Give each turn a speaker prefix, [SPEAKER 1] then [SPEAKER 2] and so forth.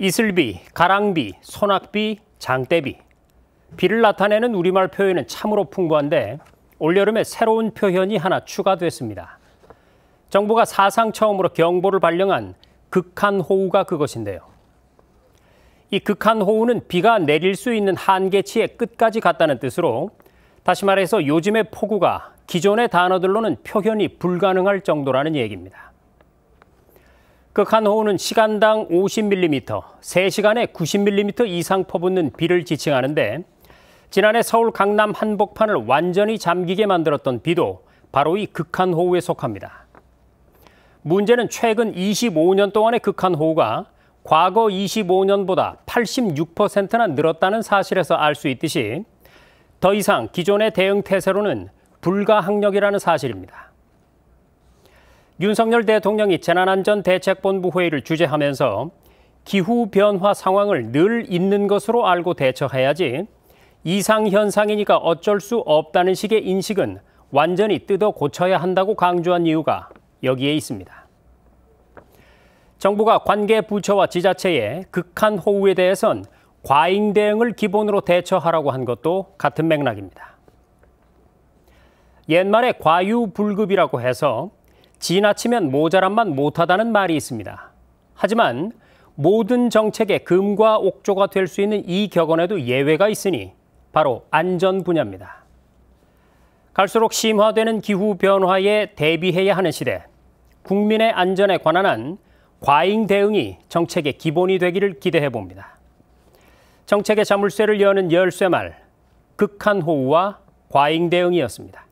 [SPEAKER 1] 이슬비, 가랑비, 소낙비, 장대비. 비를 나타내는 우리말 표현은 참으로 풍부한데 올여름에 새로운 표현이 하나 추가됐습니다. 정부가 사상 처음으로 경보를 발령한 극한호우가 그것인데요. 이 극한호우는 비가 내릴 수 있는 한계치의 끝까지 갔다는 뜻으로 다시 말해서 요즘의 폭우가 기존의 단어들로는 표현이 불가능할 정도라는 얘기입니다. 극한 호우는 시간당 50mm, 3시간에 90mm 이상 퍼붓는 비를 지칭하는데 지난해 서울 강남 한복판을 완전히 잠기게 만들었던 비도 바로 이 극한 호우에 속합니다. 문제는 최근 25년 동안의 극한 호우가 과거 25년보다 86%나 늘었다는 사실에서 알 수 있듯이 더 이상 기존의 대응 태세로는 불가항력이라는 사실입니다. 윤석열 대통령이 재난안전대책본부 회의를 주재하면서 기후변화 상황을 늘 있는 것으로 알고 대처해야지 이상현상이니까 어쩔 수 없다는 식의 인식은 완전히 뜯어 고쳐야 한다고 강조한 이유가 여기에 있습니다. 정부가 관계 부처와 지자체에 극한 호우에 대해선 과잉 대응을 기본으로 대처하라고 한 것도 같은 맥락입니다. 옛말에 과유불급이라고 해서 지나치면 모자란만 못하다는 말이 있습니다. 하지만 모든 정책의 금과 옥조가 될 수 있는 이 격언에도 예외가 있으니 바로 안전 분야입니다. 갈수록 심화되는 기후 변화에 대비해야 하는 시대, 국민의 안전에 관한 한 과잉 대응이 정책의 기본이 되기를 기대해 봅니다. 정책의 자물쇠를 여는 열쇠말, 극한 호우와 과잉 대응이었습니다.